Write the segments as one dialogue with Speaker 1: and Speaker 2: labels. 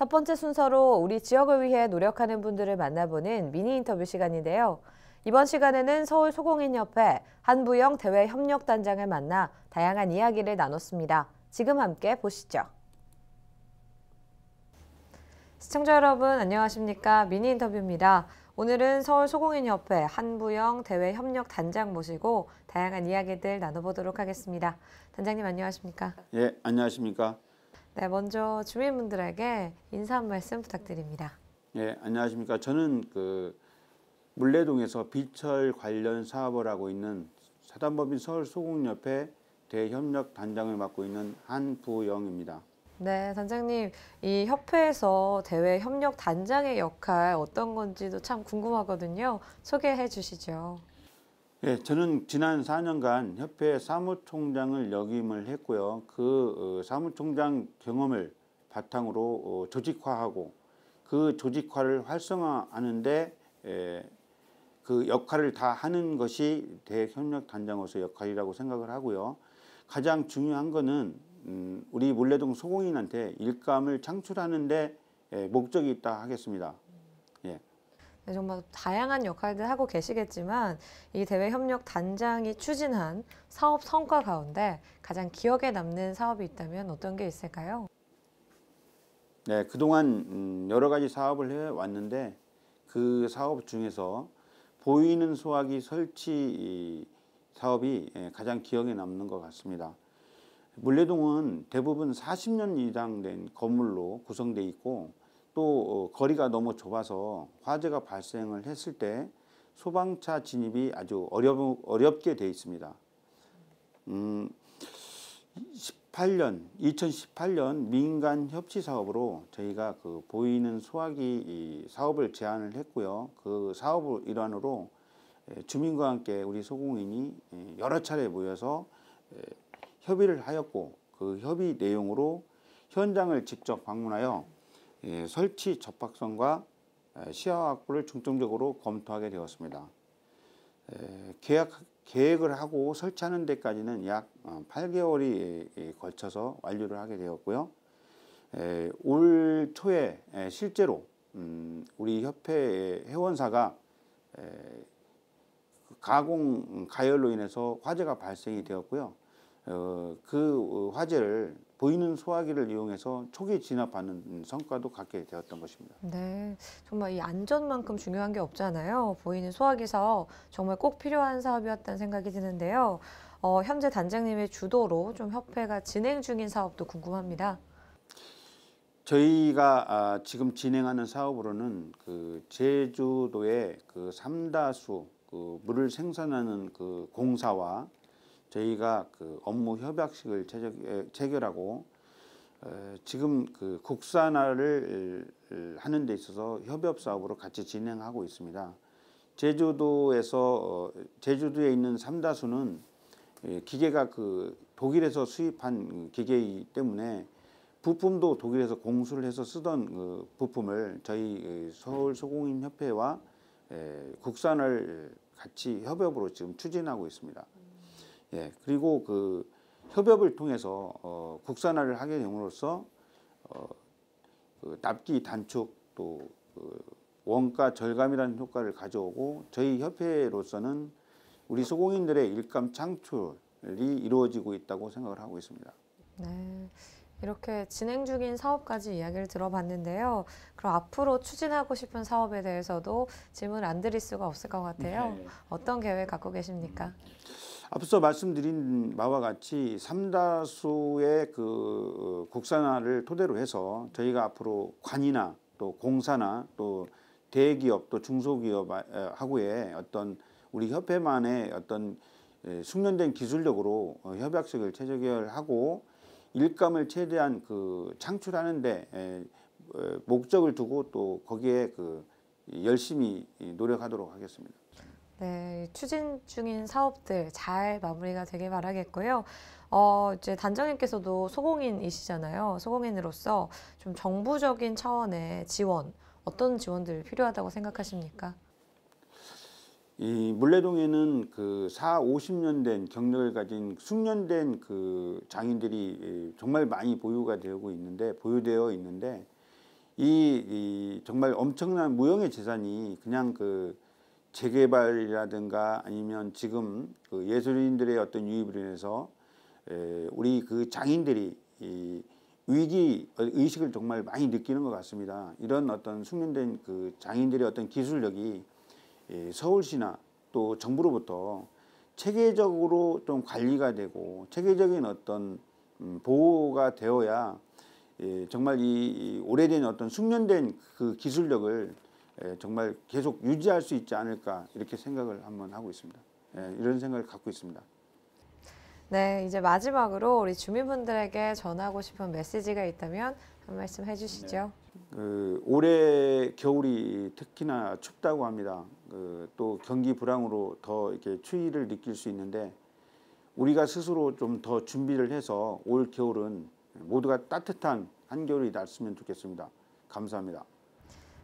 Speaker 1: 첫 번째 순서로 우리 지역을 위해 노력하는 분들을 만나보는 미니 인터뷰 시간인데요. 이번 시간에는 서울 소공인협회 한부영 대외협력단장을 만나 다양한 이야기를 나눴습니다. 지금 함께 보시죠. 시청자 여러분 안녕하십니까 미니 인터뷰입니다. 오늘은 서울 소공인협회 한부영 대외협력단장 모시고 다양한 이야기들 나눠보도록 하겠습니다. 단장님 안녕하십니까?
Speaker 2: 예 안녕하십니까?
Speaker 1: 네, 먼저 주민분들에게 인사 한 말씀 부탁드립니다.
Speaker 2: 네, 안녕하십니까. 저는 그 물레동에서 비철 관련 사업을 하고 있는 사단법인 서울소공협회 대협력 단장을 맡고 있는 한부영입니다.
Speaker 1: 네, 단장님, 이 협회에서 대외 협력 단장의 역할 어떤 건지도 참 궁금하거든요. 소개해 주시죠.
Speaker 2: 예, 저는 지난 4년간 협회 사무총장을 역임을 했고요. 그 어, 사무총장 경험을 바탕으로 어, 조직화하고 그 조직화를 활성화하는데 예, 그 역할을 다 하는 것이 대협력단장으로서 역할이라고 생각을 하고요. 가장 중요한 거는 음, 우리 몰래동 소공인한테 일감을 창출하는데 예, 목적이 있다 하겠습니다.
Speaker 1: 네, 정말 다양한 역할들 하고 계시겠지만 이 대외 협력 단장이 추진한 사업 성과 가운데 가장 기억에 남는 사업이 있다면 어떤 게 있을까요?
Speaker 2: 네, 그동안 음, 여러 가지 사업을 해 왔는데 그 사업 중에서 보이는 소화기 설치 사업이 예, 가장 기억에 남는 것 같습니다. 물레동은 대부분 40년 이상 된 건물로 구성되어 있고 또 어, 거리가 너무 좁아서 화재가 발생을 했을 때 소방차 진입이 아주 어렵, 어렵게 되어 있습니다. 음, 18년, 2018년 민간 협치 사업으로 저희가 그 보이는 소화기 사업을 제안을 했고요. 그 사업을 일환으로 예, 주민과 함께 우리 소공인이 예, 여러 차례 모여서 예, 협의를 하였고 그 협의 내용으로 현장을 직접 방문하여 예, 설치 접박성과 시야 확보를 중점적으로 검토하게 되었습니다. 계약, 계획을 하고 설치하는 데까지는 약 8개월이 어, 걸쳐서 완료를 하게 되었고요. 올 초에 실제로 음, 우리 협회 회원사가 가공 가열로 인해서 화재가 발생이 되었고요. 어, 그 어, 화재를 보이는 소화기를 이용해서 초기 진압하는 성과도 갖게 되었던 것입니다.
Speaker 1: 네, 정말 이 안전만큼 중요한 게 없잖아요. 보이는 소화기 사 정말 꼭 필요한 사업이었다는 생각이 드는데요. 어, 현재 단장님의 주도로 좀 협회가 진행 중인 사업도 궁금합니다.
Speaker 2: 저희가 아, 지금 진행하는 사업으로는 그 제주도의 그 삼다수 그 물을 생산하는 그 공사와 저희가 그 업무 협약식을 체결하고 지금 그 국산화를 하는 데 있어서 협업 사업으로 같이 진행하고 있습니다. 제주도에서 어, 제주도에 있는 삼다수는 예, 기계가 그 독일에서 수입한 기계이기 때문에 부품도 독일에서 공수를 해서 쓰던 그 부품을 저희 서울 소공인 협회와 국산을 같이 협업으로 지금 추진하고 있습니다. 예, 그리고 그 협업을 통해서 어, 국산화를 하게 됨으로써 어, 그 납기 단축 또그 원가 절감이라는 효과를 가져오고 저희 협회로서는 우리 소공인들의 일감 창출이 이루어지고 있다고 생각을 하고 있습니다.
Speaker 1: 네. 이렇게 진행 중인 사업까지 이야기를 들어봤는데요. 그럼 앞으로 추진하고 싶은 사업에 대해서도 질문을 안 드릴 수가 없을 것 같아요. 네. 어떤 계획 갖고 계십니까?
Speaker 2: 앞서 말씀드린 바와 같이 삼다수의 그 어, 국산화를 토대로 해서 저희가 앞으로 관이나 또 공사나 또 대기업 또 중소기업하고의 아, 어떤 우리 협회만의 어떤 숙련된 기술력으로 어, 협약식을 체결하고 일감을 최대한 그 창출하는데 어, 목적을 두고 또 거기에 그 열심히 노력하도록 하겠습니다.
Speaker 1: 네, 추진 중인 사업들 잘 마무리가 되길 바라겠고요. 어, 이제 단장님께서도 소공인이시잖아요. 소공인으로서 좀 정부적인 차원의 지원, 어떤 지원들 필요하다고 생각하십니까?
Speaker 2: 이 물레동에는 그 4, 50년 된 경력을 가진 숙련된 그 장인들이 정말 많이 보유가 되고 있는데 보유되어 있는데 이, 이 정말 엄청난 무형의 재산이 그냥 그 재개발이라든가 아니면 지금 그 예술인들의 어떤 유입으로 인해서 에, 우리 그 장인들이 이 위기 의식을 정말 많이 느끼는 것 같습니다. 이런 어떤 숙련된 그 장인들의 어떤 기술력이 에, 서울시나 또 정부로부터 체계적으로 좀 관리가 되고 체계적인 어떤 음, 보호가 되어야 에, 정말 이 오래된 어떤 숙련된 그 기술력을 예, 정말 계속 유지할 수 있지 않을까 이렇게 생각을 한번 하고 있습니다. 예, 이런 생각을 갖고 있습니다.
Speaker 1: 네, 이제 마지막으로 우리 주민분들에게 전하고 싶은 메시지가 있다면 한 말씀 해주시죠.
Speaker 2: 네. 그 올해 겨울이 특히나 춥다고 합니다. 그또 경기 불황으로 더 이렇게 추위를 느낄 수 있는데 우리가 스스로 좀 더 준비를 해서 올 겨울은 모두가 따뜻한 한겨울이 났으면 좋겠습니다. 감사합니다.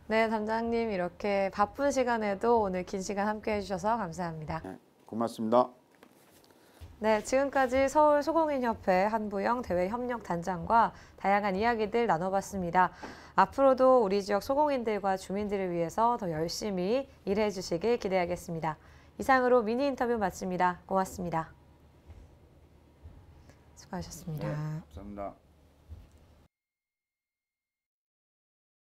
Speaker 1: 네, 담당님 이렇게 바쁜 시간에도 오늘 긴 시간 함께 해주셔서 감사합니다. 네,
Speaker 2: 고맙습니다.
Speaker 1: 네, 지금까지 서울 소공인협회 한부영 대외협력단장과 다양한 이야기들 나눠봤습니다. 앞으로도 우리 지역 소공인들과 주민들을 위해서 더 열심히 일해 주시길 기대하겠습니다. 이상으로 미니 인터뷰 마칩니다. 고맙습니다. 수고하셨습니다. 네,
Speaker 2: 감사합니다.